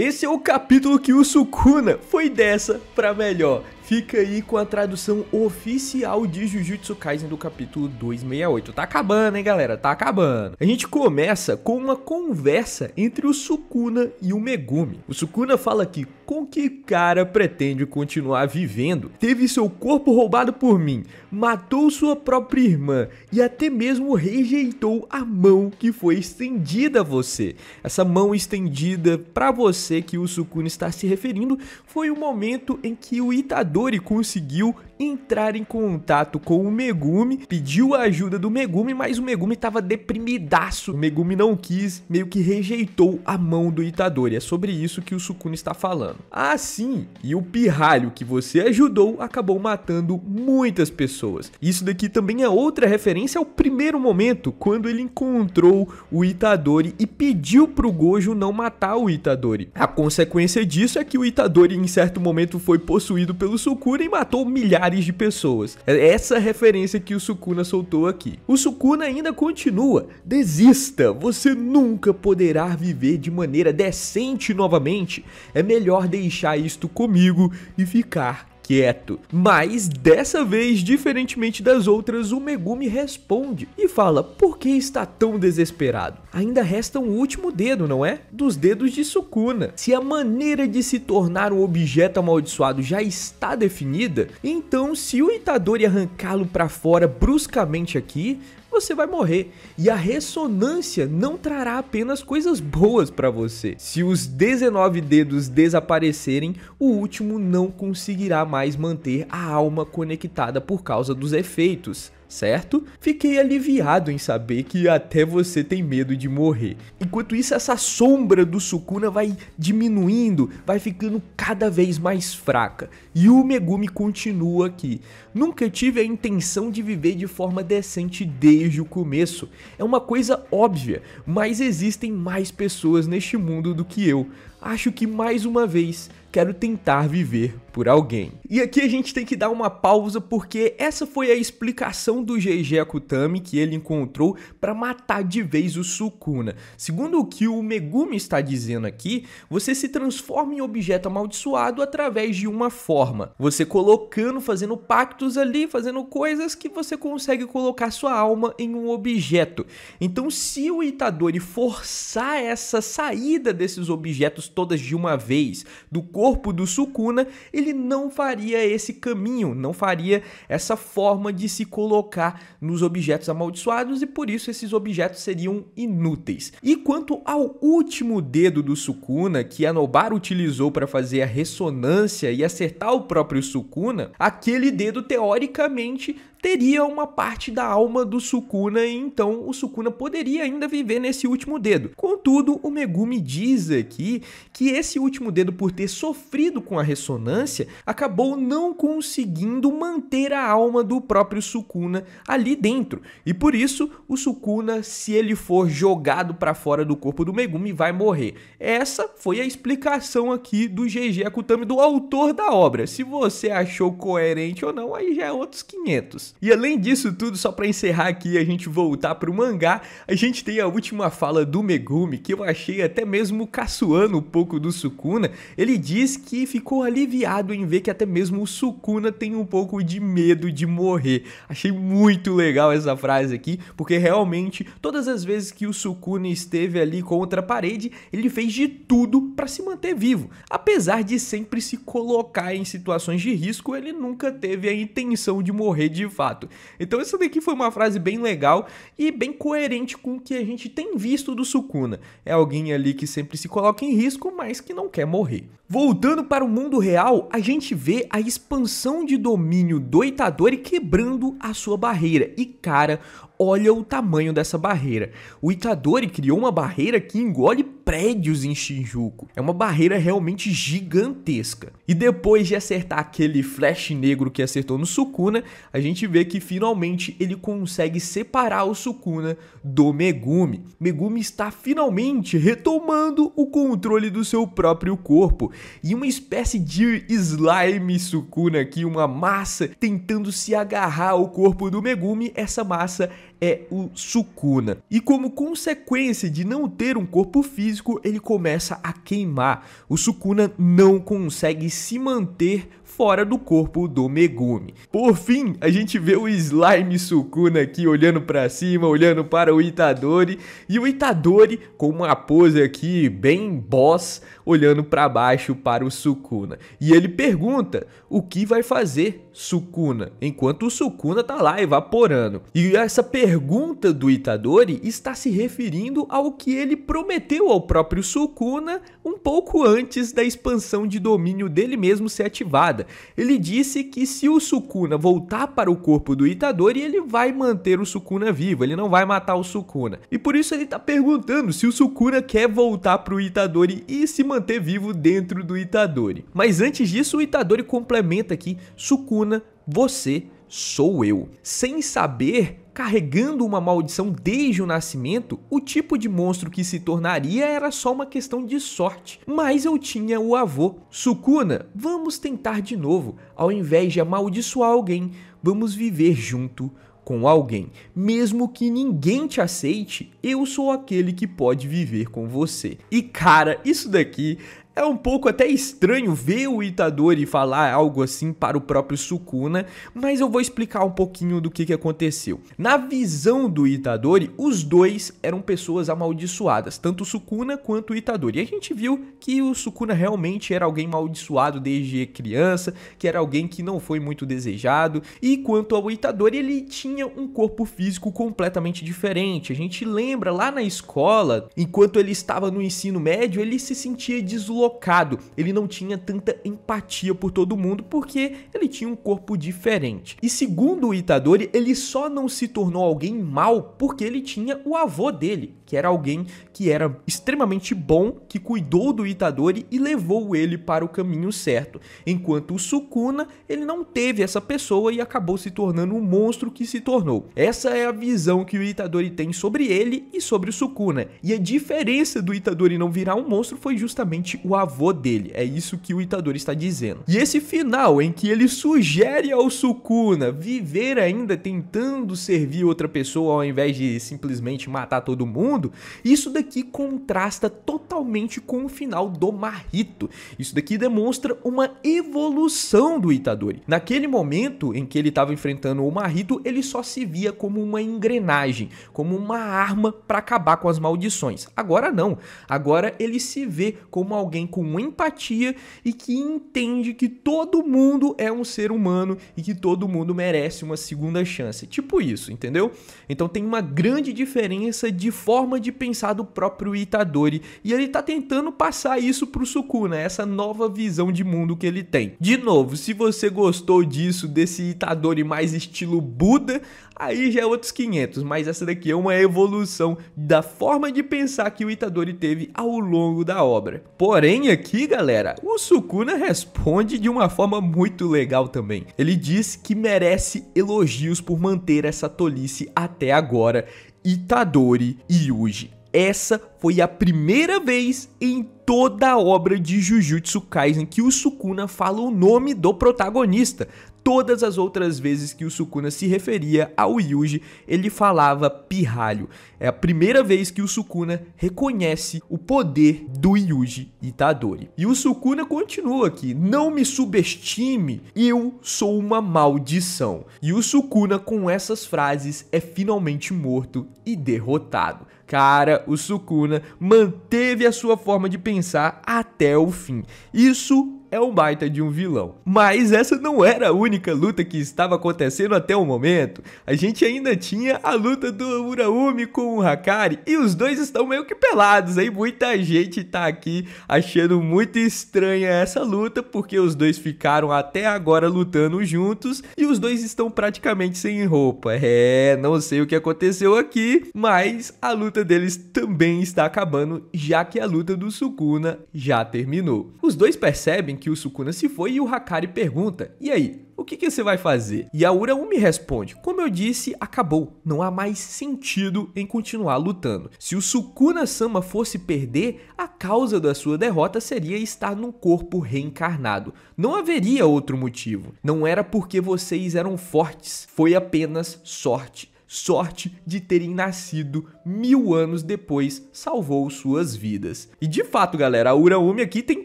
Esse é o capítulo que o Sukuna foi dessa pra melhor. Fica aí com a tradução oficial de Jujutsu Kaisen do capítulo 268. Tá acabando, hein, galera? Tá acabando. A gente começa com uma conversa entre o Sukuna e o Megumi. O Sukuna fala que com que cara pretende continuar vivendo? Teve seu corpo roubado por mim, matou sua própria irmã e até mesmo rejeitou a mão que foi estendida a você. Essa mão estendida para você que o Sukuna está se referindo foi o momento em que o Itadori conseguiu entrar em contato com o Megumi, pediu a ajuda do Megumi, mas o Megumi estava deprimidaço. O Megumi não quis, meio que rejeitou a mão do Itadori. É sobre isso que o Sukuna está falando. Assim, sim. e o pirralho que você ajudou acabou matando muitas pessoas. Isso daqui também é outra referência ao primeiro momento, quando ele encontrou o Itadori e pediu pro Gojo não matar o Itadori. A consequência disso é que o Itadori em certo momento foi possuído pelo Sukuna e matou milhares milhares de pessoas. É essa referência que o Sukuna soltou aqui. O Sukuna ainda continua: desista, você nunca poderá viver de maneira decente novamente. É melhor deixar isto comigo e ficar quieto. Mas dessa vez, diferentemente das outras, o Megumi responde e fala: Por que está tão desesperado? Ainda resta um último dedo, não é? Dos dedos de Sukuna. Se a maneira de se tornar um objeto amaldiçoado já está definida, então se o Itadori arrancá-lo para fora bruscamente aqui, você vai morrer. E a ressonância não trará apenas coisas boas para você. Se os 19 dedos desaparecerem, o último não conseguirá mais manter a alma conectada por causa dos efeitos certo? Fiquei aliviado em saber que até você tem medo de morrer. Enquanto isso, essa sombra do Sukuna vai diminuindo, vai ficando cada vez mais fraca. E o Megumi continua aqui. Nunca tive a intenção de viver de forma decente desde o começo. É uma coisa óbvia, mas existem mais pessoas neste mundo do que eu. Acho que mais uma vez quero tentar viver por alguém. E aqui a gente tem que dar uma pausa porque essa foi a explicação do G.G. Akutami que ele encontrou para matar de vez o Sukuna. Segundo o que o Megumi está dizendo aqui, você se transforma em objeto amaldiçoado através de uma forma. Você colocando, fazendo pactos ali, fazendo coisas que você consegue colocar sua alma em um objeto. Então, se o Itadori forçar essa saída desses objetos todas de uma vez do corpo do Sukuna, ele ele não faria esse caminho, não faria essa forma de se colocar nos objetos amaldiçoados e por isso esses objetos seriam inúteis. E quanto ao último dedo do Sukuna, que Anobara utilizou para fazer a ressonância e acertar o próprio Sukuna, aquele dedo teoricamente teria uma parte da alma do Sukuna e então o Sukuna poderia ainda viver nesse último dedo. Contudo, o Megumi diz aqui que esse último dedo, por ter sofrido com a ressonância, acabou não conseguindo manter a alma do próprio Sukuna ali dentro. E por isso, o Sukuna, se ele for jogado para fora do corpo do Megumi, vai morrer. Essa foi a explicação aqui do GG Akutami, do autor da obra. Se você achou coerente ou não, aí já é outros 500. E além disso tudo, só para encerrar aqui e a gente voltar pro mangá, a gente tem a última fala do Megumi, que eu achei até mesmo caçoando um pouco do Sukuna. Ele diz que ficou aliviado em ver que até mesmo o Sukuna tem um pouco de medo de morrer. Achei muito legal essa frase aqui, porque realmente todas as vezes que o Sukuna esteve ali contra a parede, ele fez de tudo para se manter vivo. Apesar de sempre se colocar em situações de risco, ele nunca teve a intenção de morrer de fato. Então isso daqui foi uma frase bem legal e bem coerente com o que a gente tem visto do Sukuna. É alguém ali que sempre se coloca em risco, mas que não quer morrer. Voltando para o mundo real, a gente vê a expansão de domínio do Itadori quebrando a sua barreira. E cara, olha o tamanho dessa barreira. O Itadori criou uma barreira que engole prédios em Shinjuku. É uma barreira realmente gigantesca. E depois de acertar aquele flash negro que acertou no Sukuna, a gente vê que finalmente ele consegue separar o Sukuna do Megumi. Megumi está finalmente retomando o controle do seu próprio corpo. E uma espécie de slime Sukuna aqui, uma massa tentando se agarrar ao corpo do Megumi, essa massa é o Sukuna. E como consequência de não ter um corpo físico, ele começa a queimar. O Sukuna não consegue se manter fora do corpo do Megumi. Por fim, a gente vê o Slime Sukuna aqui olhando para cima, olhando para o Itadori, e o Itadori com uma pose aqui bem boss, olhando para baixo para o Sukuna. E ele pergunta: "O que vai fazer, Sukuna?" Enquanto o Sukuna tá lá evaporando. E essa pergunta do Itadori está se referindo ao que ele prometeu ao próprio Sukuna um pouco antes da expansão de domínio dele mesmo ser ativada. Ele disse que se o Sukuna voltar para o corpo do Itadori, ele vai manter o Sukuna vivo, ele não vai matar o Sukuna. E por isso ele está perguntando se o Sukuna quer voltar para o Itadori e se manter vivo dentro do Itadori. Mas antes disso, o Itadori complementa aqui: Sukuna, você sou eu. Sem saber carregando uma maldição desde o nascimento, o tipo de monstro que se tornaria era só uma questão de sorte. Mas eu tinha o avô. Sukuna, vamos tentar de novo. Ao invés de amaldiçoar alguém, vamos viver junto com alguém. Mesmo que ninguém te aceite, eu sou aquele que pode viver com você. E cara, isso daqui é um pouco até estranho ver o Itadori falar algo assim para o próprio Sukuna, né? mas eu vou explicar um pouquinho do que, que aconteceu. Na visão do Itadori, os dois eram pessoas amaldiçoadas, tanto o Sukuna né, quanto o Itadori. E a gente viu que o Sukuna né, realmente era alguém amaldiçoado desde criança, que era alguém que não foi muito desejado, e quanto ao Itadori, ele tinha um corpo físico completamente diferente. A gente lembra lá na escola, enquanto ele estava no ensino médio, ele se sentia deslocado deslocado, ele não tinha tanta empatia por todo mundo porque ele tinha um corpo diferente. E segundo o Itadori, ele só não se tornou alguém mal porque ele tinha o avô dele, que era alguém que era extremamente bom, que cuidou do Itadori e levou ele para o caminho certo. Enquanto o Sukuna, ele não teve essa pessoa e acabou se tornando o um monstro que se tornou. Essa é a visão que o Itadori tem sobre ele e sobre o Sukuna. E a diferença do Itadori não virar um monstro foi justamente o avô dele. É isso que o Itadori está dizendo. E esse final em que ele sugere ao Sukuna viver ainda tentando servir outra pessoa ao invés de simplesmente matar todo mundo mundo. Isso daqui contrasta totalmente com o final do Marrito. Isso daqui demonstra uma evolução do Itadori. Naquele momento em que ele estava enfrentando o Marrito, ele só se via como uma engrenagem, como uma arma para acabar com as maldições. Agora não. Agora ele se vê como alguém com empatia e que entende que todo mundo é um ser humano e que todo mundo merece uma segunda chance. Tipo isso, entendeu? Então tem uma grande diferença de forma forma de pensar do próprio Itadori. E ele tá tentando passar isso pro Sukuna, né? essa nova visão de mundo que ele tem. De novo, se você gostou disso, desse Itadori mais estilo Buda, aí já é outros 500, mas essa daqui é uma evolução da forma de pensar que o Itadori teve ao longo da obra. Porém, aqui, galera, o Sukuna né, responde de uma forma muito legal também. Ele diz que merece elogios por manter essa tolice até agora Itadori e Yuji. Essa foi a primeira vez em toda a obra de Jujutsu Kaisen que o Sukuna fala o nome do protagonista. Todas as outras vezes que o Sukuna se referia ao Yuji, ele falava pirralho. É a primeira vez que o Sukuna reconhece o poder do Yuji Itadori. E o Sukuna continua aqui: "Não me subestime, eu sou uma maldição". E o Sukuna com essas frases é finalmente morto e derrotado. Cara, o Sukuna manteve a sua forma de pensar até o fim. Isso é um baita de um vilão. Mas essa não era a única luta que estava acontecendo até o momento. A gente ainda tinha a luta do Uraumi com o Hakari e os dois estão meio que pelados, hein? Muita gente tá aqui achando muito estranha essa luta porque os dois ficaram até agora lutando juntos e os dois estão praticamente sem roupa. É, não sei o que aconteceu aqui, mas a luta deles também está acabando, já que a luta do Sukuna já terminou. Os dois percebem que o Sukuna se foi e o Hakari pergunta: E aí, o que, que, você vai fazer? E a Uraumi responde: Como eu disse, acabou. Não há mais sentido em continuar lutando. Se o Sukuna-sama fosse perder, a causa da sua derrota seria estar num corpo reencarnado. Não haveria outro motivo. Não era porque vocês eram fortes, foi apenas sorte sorte de terem nascido mil anos depois salvou suas vidas. E de fato, galera, a Uraumi aqui tem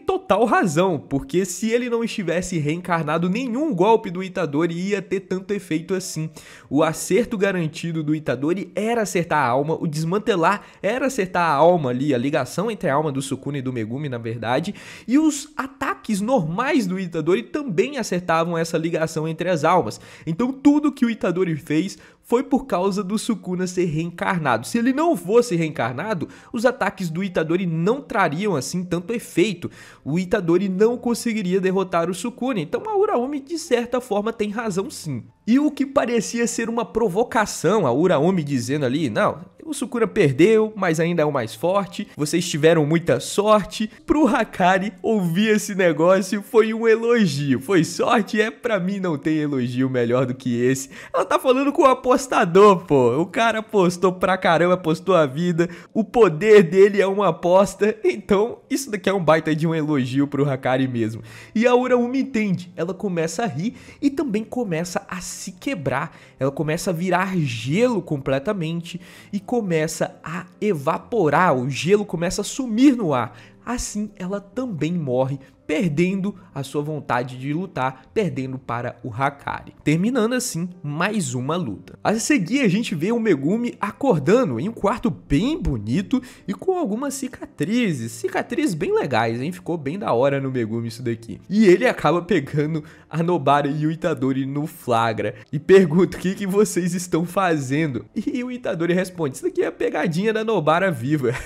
total razão, porque se ele não estivesse reencarnado, nenhum golpe do Itadori ia ter tanto efeito assim. O acerto garantido do Itadori era acertar a alma, o desmantelar era acertar a alma ali, a ligação entre a alma do Sukuna e do Megumi, na verdade, e os ataques normais do Itadori também acertavam essa ligação entre as almas. Então tudo que o Itadori fez foi por causa do Sukuna ser reencarnado. Se ele não fosse reencarnado, os ataques do Itadori não trariam assim tanto efeito. O Itadori não conseguiria derrotar o Sukuna, então a Uraumi de certa forma tem razão sim. E o que parecia ser uma provocação, a Uraomi dizendo ali, não, o Sukuna perdeu, mas ainda é o mais forte, vocês tiveram muita sorte. Pro Hakari ouvir esse negócio foi um elogio, foi sorte, é para mim não tem elogio melhor do que esse. Ela tá falando com o apostador, pô, o cara apostou pra caramba, apostou a vida, o poder dele é uma aposta, então isso daqui é um baita de um elogio pro Hakari mesmo. E a Uraomi entende, ela começa a rir e também começa a se quebrar, ela começa a virar gelo completamente e começa a evaporar, o gelo começa a sumir no ar assim ela também morre, perdendo a sua vontade de lutar, perdendo para o Hakari, terminando assim mais uma luta. A seguir a gente vê o Megumi acordando em um quarto bem bonito e com algumas cicatrizes, cicatrizes bem legais, hein? Ficou bem da hora no Megumi isso daqui. E ele acaba pegando a Nobara e o Itadori no flagra e pergunta o que, que vocês estão fazendo? E o Itadori responde, isso daqui é a pegadinha da Nobara viva.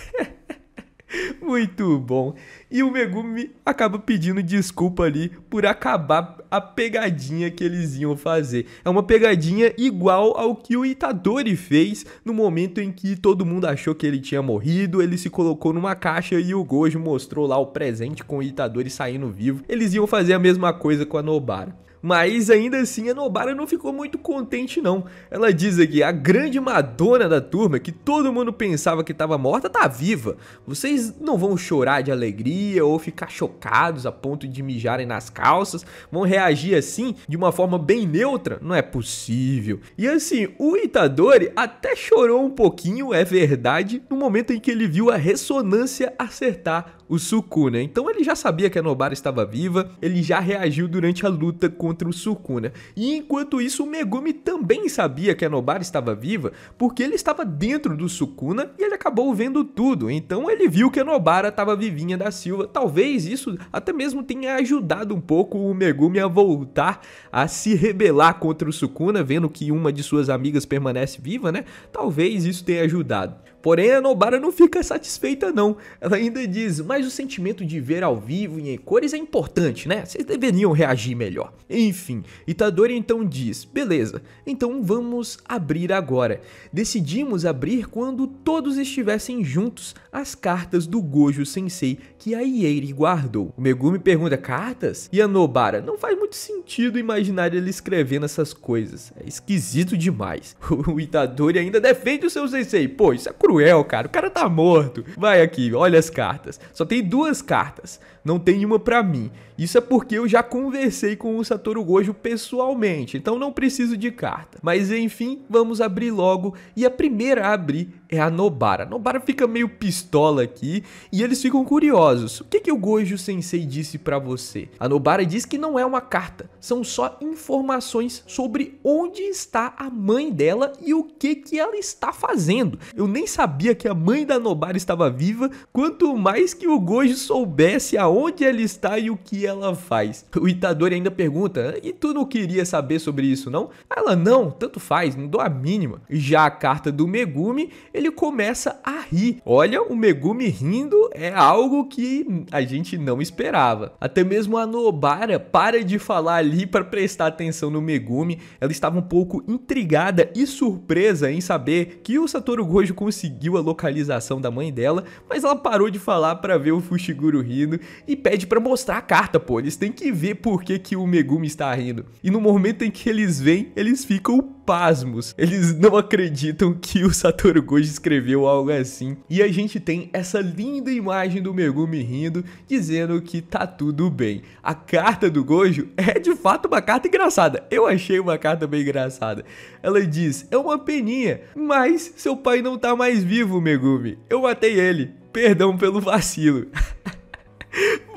Muito bom. E o Megumi acaba pedindo desculpa ali por acabar a pegadinha que eles iam fazer. É uma pegadinha igual ao que o Itadori fez no momento em que todo mundo achou que ele tinha morrido, ele se colocou numa caixa e o Gojo mostrou lá o presente com o Itadori saindo vivo. Eles iam fazer a mesma coisa com a Nobara. Mas ainda assim a Nobara não ficou muito contente não. Ela diz aqui, a grande madona da turma que todo mundo pensava que estava morta tá viva. Vocês não vão chorar de alegria ou ficar chocados a ponto de mijarem nas calças, vão reagir assim de uma forma bem neutra? Não é possível. E assim, o Itadori até chorou um pouquinho, é verdade, no momento em que ele viu a ressonância acertar o Sukuna. Né? Então ele já sabia que a Nobara estava viva, ele já reagiu durante a luta contra o Sukuna. Né? E enquanto isso, o Megumi também sabia que a Nobara estava viva, porque ele estava dentro do Sukuna né? e ele acabou vendo tudo. Então ele viu que a Nobara estava vivinha da Silva. Talvez isso até mesmo tenha ajudado um pouco o Megumi a voltar a se rebelar contra o Sukuna, vendo que uma de suas amigas permanece viva, né? Talvez isso tenha ajudado. Porém, a Nobara não fica satisfeita não. Ela ainda diz, mas o sentimento de ver ao vivo em cores é importante, né? Vocês deveriam reagir melhor. Enfim, Itadori então diz, beleza, então vamos abrir agora. Decidimos abrir quando todos estivessem juntos as cartas do Gojo Sensei que a Ieiri guardou. O Megumi pergunta, cartas? E a Nobara, não faz muito sentido imaginar ele escrevendo essas coisas. É esquisito demais. O Itadori ainda defende o seu Sensei. Pô, isso é cruel cruel, cara. O cara tá morto. Vai aqui, olha as cartas. Só tem duas cartas. Não tem uma pra mim. Isso é porque eu já conversei com o Satoru Gojo pessoalmente, então não preciso de carta. Mas enfim, vamos abrir logo. E a primeira a abrir é a Nobara. A Nobara fica meio pistola aqui e eles ficam curiosos. O que, que o Gojo Sensei disse para você? A Nobara diz que não é uma carta, são só informações sobre onde está a mãe dela e o que, que ela está fazendo. Eu nem sei sabia que a mãe da Nobara estava viva, quanto mais que o Gojo soubesse aonde ela está e o que ela faz. O Itadori ainda pergunta, e tu não queria saber sobre isso não? Ela, não, tanto faz, não dou a mínima. Já a carta do Megumi, ele começa a rir. Olha, o Megumi rindo é algo que a gente não esperava. Até mesmo a Nobara para de falar ali para prestar atenção no Megumi. Ela estava um pouco intrigada e surpresa em saber que o Satoru Gojo conseguiu conseguiu a localização da mãe dela, mas ela parou de falar para ver o Fushiguro rindo e pede para mostrar a carta, pô. Eles têm que ver por que, que o Megumi está rindo. E no momento em que eles vêm, eles ficam pasmos. Eles não acreditam que o Satoru Gojo escreveu algo assim. E a gente tem essa linda imagem do Megumi rindo, dizendo que tá tudo bem. A carta do Gojo é de fato uma carta engraçada. Eu achei uma carta bem engraçada. Ela diz: "É uma peninha, mas seu pai não tá mais vivo, Megumi. Eu matei ele. Perdão pelo vacilo.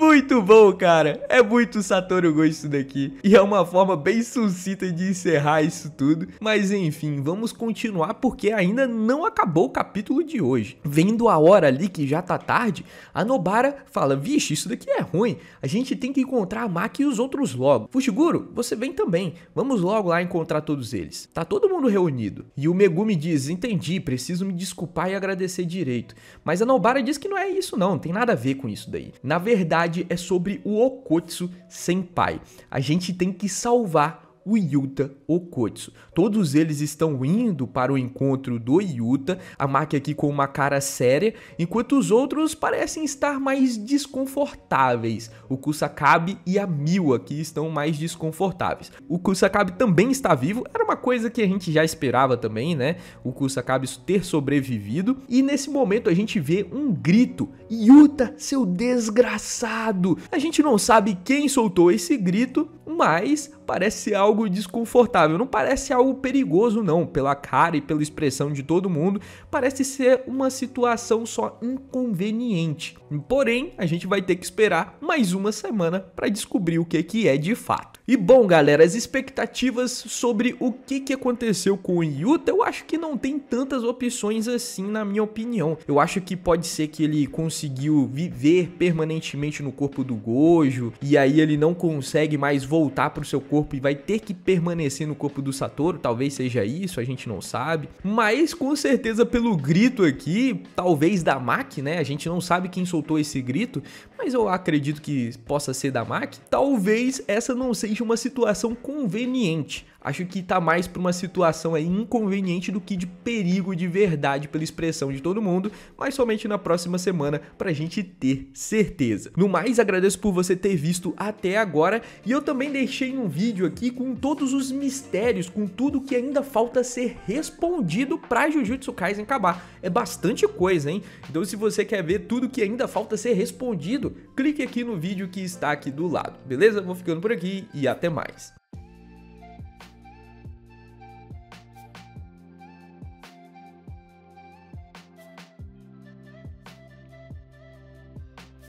Muito bom, cara. É muito Satoru gosto isso daqui. E é uma forma bem sucinta de encerrar isso tudo. Mas enfim, vamos continuar porque ainda não acabou o capítulo de hoje. Vendo a hora ali que já tá tarde, a Nobara fala: Vixe, isso daqui é ruim. A gente tem que encontrar a Maki e os outros logo. Fushiguro, você vem também. Vamos logo lá encontrar todos eles. Tá todo mundo reunido. E o Megumi diz: Entendi, preciso me desculpar e agradecer direito. Mas a Nobara diz que não é isso, não. Não tem nada a ver com isso daí. Na verdade, verdade é sobre o Okotsu Senpai. A gente tem que salvar o Yuta Okotsu. Todos eles estão indo para o encontro do Yuta, a Maki aqui com uma cara séria, enquanto os outros parecem estar mais desconfortáveis. O Kusakabe e a Miu aqui estão mais desconfortáveis. O Kusakabe também está vivo, era uma coisa que a gente já esperava também, né? O Kusakabe ter sobrevivido. E nesse momento a gente vê um grito: Yuta, seu desgraçado! A gente não sabe quem soltou esse grito, mas parece algo algo desconfortável. Não parece algo perigoso, não, pela cara e pela expressão de todo mundo. Parece ser uma situação só inconveniente. Porém, a gente vai ter que esperar mais uma semana para descobrir o que, que é de fato. E bom, galera, as expectativas sobre o que, que aconteceu com o Yuta, eu acho que não tem tantas opções assim, na minha opinião. Eu acho que pode ser que ele conseguiu viver permanentemente no corpo do Gojo, e aí ele não consegue mais voltar pro seu corpo e vai ter que permanecer no corpo do Satoru, talvez seja isso, a gente não sabe. Mas com certeza pelo grito aqui, talvez da Mac, né? A gente não sabe quem soltou esse grito, mas eu acredito que possa ser da Mac. Talvez essa não seja uma situação conveniente Acho que tá mais pra uma situação aí inconveniente do que de perigo de verdade pela expressão de todo mundo, mas somente na próxima semana pra gente ter certeza. No mais, agradeço por você ter visto até agora e eu também deixei um vídeo aqui com todos os mistérios, com tudo que ainda falta ser respondido pra Jujutsu Kaisen acabar. É bastante coisa, hein? Então se você quer ver tudo que ainda falta ser respondido, clique aqui no vídeo que está aqui do lado, beleza? Vou ficando por aqui e até mais.